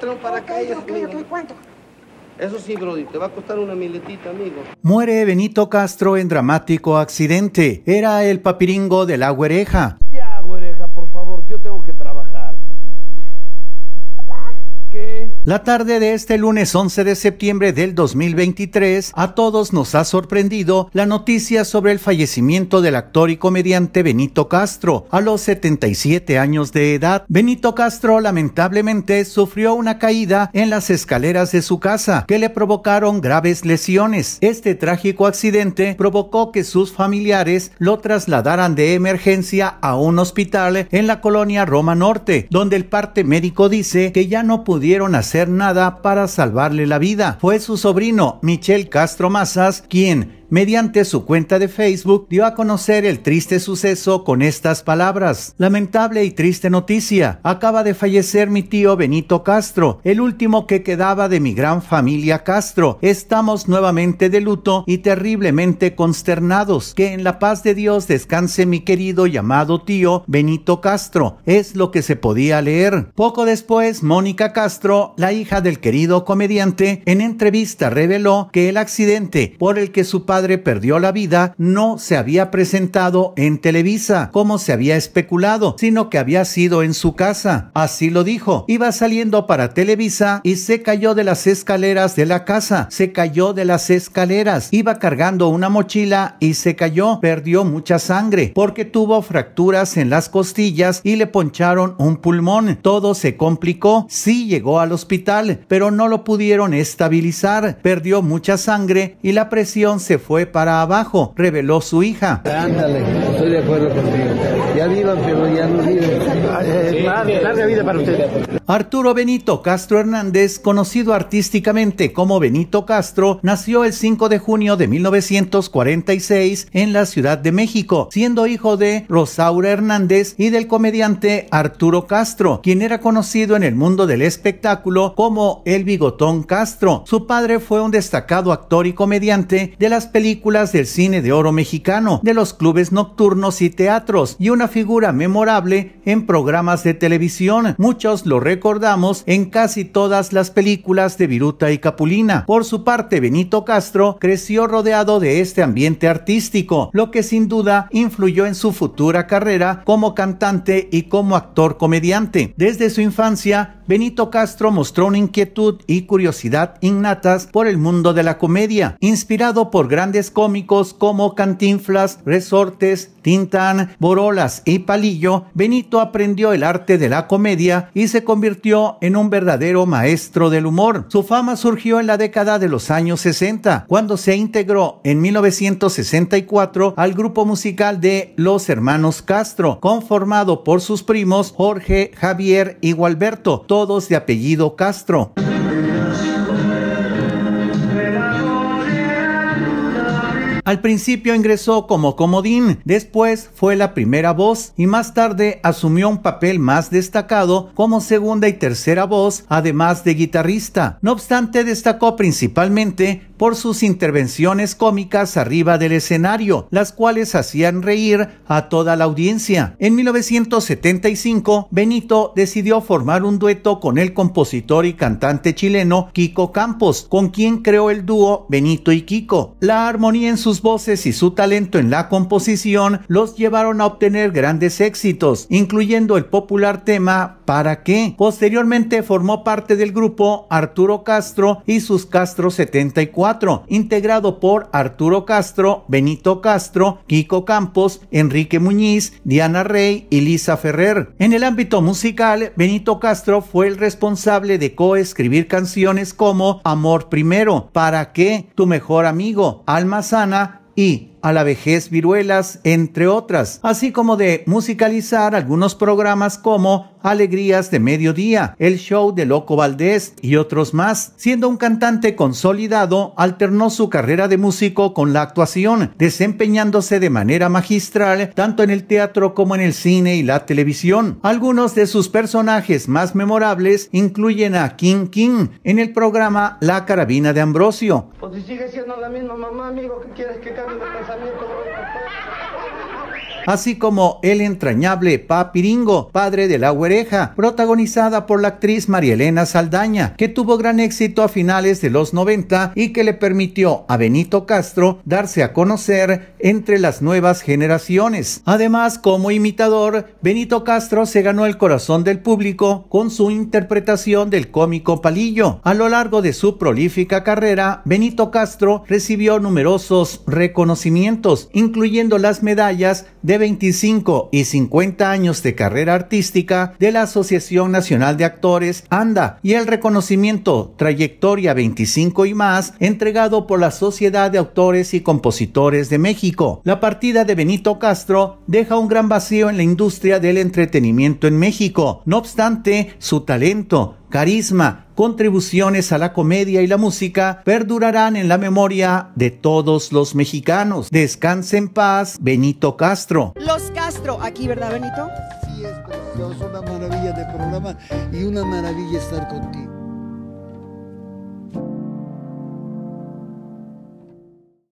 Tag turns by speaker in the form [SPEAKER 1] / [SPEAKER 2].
[SPEAKER 1] traer un paracaídas. Ok, ok, ok, Eso sí, Brody, te va a costar una miletita, amigo. Muere Benito Castro en dramático accidente. Era el papiringo de la huereja. La tarde de este lunes 11 de septiembre del 2023 a todos nos ha sorprendido la noticia sobre el fallecimiento del actor y comediante Benito Castro a los 77 años de edad. Benito Castro lamentablemente sufrió una caída en las escaleras de su casa que le provocaron graves lesiones. Este trágico accidente provocó que sus familiares lo trasladaran de emergencia a un hospital en la colonia Roma Norte, donde el parte médico dice que ya no pudieron hacer hacer nada para salvarle la vida. Fue su sobrino, Michel Castro Mazas, quien mediante su cuenta de Facebook, dio a conocer el triste suceso con estas palabras. Lamentable y triste noticia. Acaba de fallecer mi tío Benito Castro, el último que quedaba de mi gran familia Castro. Estamos nuevamente de luto y terriblemente consternados. Que en la paz de Dios descanse mi querido y amado tío Benito Castro. Es lo que se podía leer. Poco después, Mónica Castro, la hija del querido comediante, en entrevista reveló que el accidente por el que su padre perdió la vida no se había presentado en Televisa, como se había especulado, sino que había sido en su casa. Así lo dijo. Iba saliendo para Televisa y se cayó de las escaleras de la casa. Se cayó de las escaleras. Iba cargando una mochila y se cayó. Perdió mucha sangre porque tuvo fracturas en las costillas y le poncharon un pulmón. Todo se complicó. Sí llegó al hospital, pero no lo pudieron estabilizar. Perdió mucha sangre y la presión se fue fue para abajo, reveló su hija. Arturo Benito Castro Hernández, conocido artísticamente como Benito Castro, nació el 5 de junio de 1946 en la Ciudad de México, siendo hijo de Rosaura Hernández y del comediante Arturo Castro, quien era conocido en el mundo del espectáculo como El Bigotón Castro. Su padre fue un destacado actor y comediante de las películas películas del cine de oro mexicano, de los clubes nocturnos y teatros, y una figura memorable en programas de televisión. Muchos lo recordamos en casi todas las películas de Viruta y Capulina. Por su parte, Benito Castro creció rodeado de este ambiente artístico, lo que sin duda influyó en su futura carrera como cantante y como actor comediante. Desde su infancia, Benito Castro mostró una inquietud y curiosidad innatas por el mundo de la comedia, inspirado por grandes grandes cómicos como Cantinflas, Resortes, Tintán, Borolas y Palillo, Benito aprendió el arte de la comedia y se convirtió en un verdadero maestro del humor. Su fama surgió en la década de los años 60, cuando se integró en 1964 al grupo musical de Los Hermanos Castro, conformado por sus primos Jorge, Javier y Gualberto, todos de apellido Castro. Al principio ingresó como comodín, después fue la primera voz y más tarde asumió un papel más destacado como segunda y tercera voz, además de guitarrista. No obstante, destacó principalmente por sus intervenciones cómicas arriba del escenario, las cuales hacían reír a toda la audiencia. En 1975, Benito decidió formar un dueto con el compositor y cantante chileno Kiko Campos, con quien creó el dúo Benito y Kiko. La armonía en sus voces y su talento en la composición los llevaron a obtener grandes éxitos, incluyendo el popular tema ¿Para qué? Posteriormente formó parte del grupo Arturo Castro y sus Castro 74, integrado por Arturo Castro, Benito Castro, Kiko Campos, Enrique Muñiz, Diana Rey y Lisa Ferrer. En el ámbito musical, Benito Castro fue el responsable de coescribir canciones como Amor Primero, ¿Para qué? Tu mejor amigo, Alma Sana, y a la vejez viruelas, entre otras, así como de musicalizar algunos programas como Alegrías de Mediodía, el show de Loco Valdés y otros más. Siendo un cantante consolidado, alternó su carrera de músico con la actuación, desempeñándose de manera magistral tanto en el teatro como en el cine y la televisión. Algunos de sus personajes más memorables incluyen a King King en el programa La Carabina de Ambrosio. Pues siendo misma mamá, amigo, que quieres que así como el entrañable Papiringo, padre de la huereja, protagonizada por la actriz María Elena Saldaña, que tuvo gran éxito a finales de los 90 y que le permitió a Benito Castro darse a conocer entre las nuevas generaciones. Además, como imitador, Benito Castro se ganó el corazón del público con su interpretación del cómico Palillo. A lo largo de su prolífica carrera, Benito Castro recibió numerosos reconocimientos incluyendo las medallas de 25 y 50 años de carrera artística de la Asociación Nacional de Actores ANDA y el reconocimiento Trayectoria 25 y más entregado por la Sociedad de Autores y Compositores de México. La partida de Benito Castro deja un gran vacío en la industria del entretenimiento en México. No obstante, su talento, carisma, contribuciones a la comedia y la música perdurarán en la memoria de todos los mexicanos. Descanse en paz, Benito Castro. Los Castro, aquí, ¿verdad, Benito? Sí, es precioso, una maravilla de programa y una maravilla estar contigo.